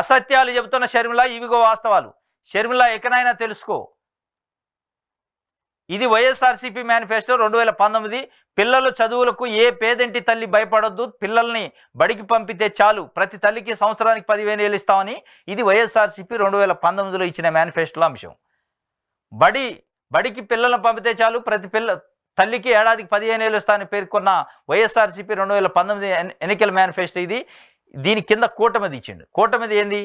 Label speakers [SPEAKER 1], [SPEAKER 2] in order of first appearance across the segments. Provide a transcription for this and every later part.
[SPEAKER 1] అసత్యాలు చెబుతున్న షర్మిల ఇవిగో వాస్తవాలు షర్మిల ఎక్కడైనా తెలుసుకో ఇది వైఎస్ఆర్సీపీ మేనిఫెస్టో రెండు వేల పంతొమ్మిది పిల్లల చదువులకు ఏ పేదంటి తల్లి భయపడొద్దు పిల్లల్ని బడికి పంపితే చాలు ప్రతి తల్లికి సంవత్సరానికి పదివేలు వేలు ఇస్తామని ఇది వైఎస్ఆర్సీపీ రెండు వేల పంతొమ్మిదిలో ఇచ్చిన మేనిఫెస్టోలో అంశం బడి బడికి పిల్లలను పంపితే చాలు ప్రతి పిల్ల తల్లికి ఏడాదికి పదిహేను వేలు ఇస్తామని పేర్కొన్న వైఎస్ఆర్సీపీ రెండు వేల పంతొమ్మిది ఎన్నికల మేనిఫెస్టో ఇది దీని కింద కూటమిది ఇచ్చిండు కూటమిది ఏంది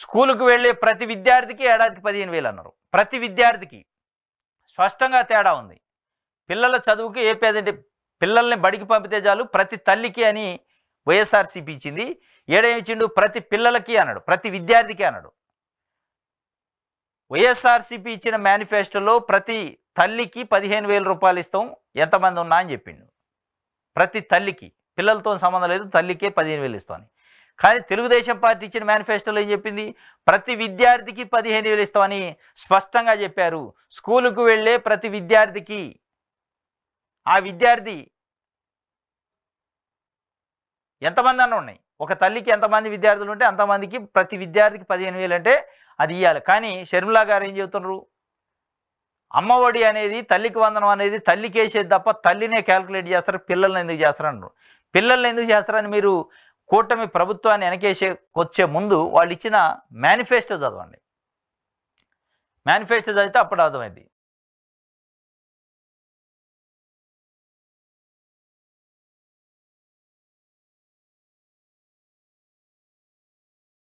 [SPEAKER 1] స్కూలుకు వెళ్ళే ప్రతి విద్యార్థికి ఏడాదికి పదిహేను వేలు అన్నారు ప్రతి విద్యార్థికి స్పష్టంగా తేడా ఉంది పిల్లల చదువుకి ఏ పేదంటే పిల్లల్ని బడికి పంపితే చాలు ప్రతి తల్లికి అని వైఎస్ఆర్సీపీ ఇచ్చింది ఏడేమిచ్చిండు ప్రతి పిల్లలకి అన్నాడు ప్రతి విద్యార్థికి అన్నాడు వైఎస్ఆర్సీపీ ఇచ్చిన మేనిఫెస్టోలో ప్రతి తల్లికి పదిహేను వేల రూపాయలు ఇస్తాం ఎంతమంది ఉన్నా అని చెప్పిండు ప్రతి తల్లికి పిల్లలతో సంబంధం లేదు తల్లికే పదిహేను వేలు ఇస్తామని కానీ తెలుగుదేశం పార్టీ ఇచ్చిన మేనిఫెస్టోలో ఏం చెప్పింది ప్రతి విద్యార్థికి పదిహేను వేలు ఇస్తామని స్పష్టంగా చెప్పారు స్కూలుకు వెళ్ళే ప్రతి విద్యార్థికి ఆ విద్యార్థి ఎంతమంది అన్న ఉన్నాయి ఒక తల్లికి ఎంతమంది విద్యార్థులు ఉంటే అంతమందికి ప్రతి విద్యార్థికి పదిహేను వేలు అంటే అది ఇవ్వాలి కానీ షర్మిలా గారు ఏం చెబుతున్నారు అమ్మఒడి అనేది తల్లికి వందనం అనేది తల్లికి వేసేది తప్ప తల్లినే క్యాల్కులేట్ చేస్తారు పిల్లల్ని ఎందుకు చేస్తారన్నారు పిల్లల్ని ఎందుకు చేస్తారని మీరు కూటమి ప్రభుత్వాన్ని వెనకేసే వచ్చే ముందు వాళ్ళు ఇచ్చిన మేనిఫెస్టో చదవండి మేనిఫెస్టో చదివితే అప్పుడు అర్థమైంది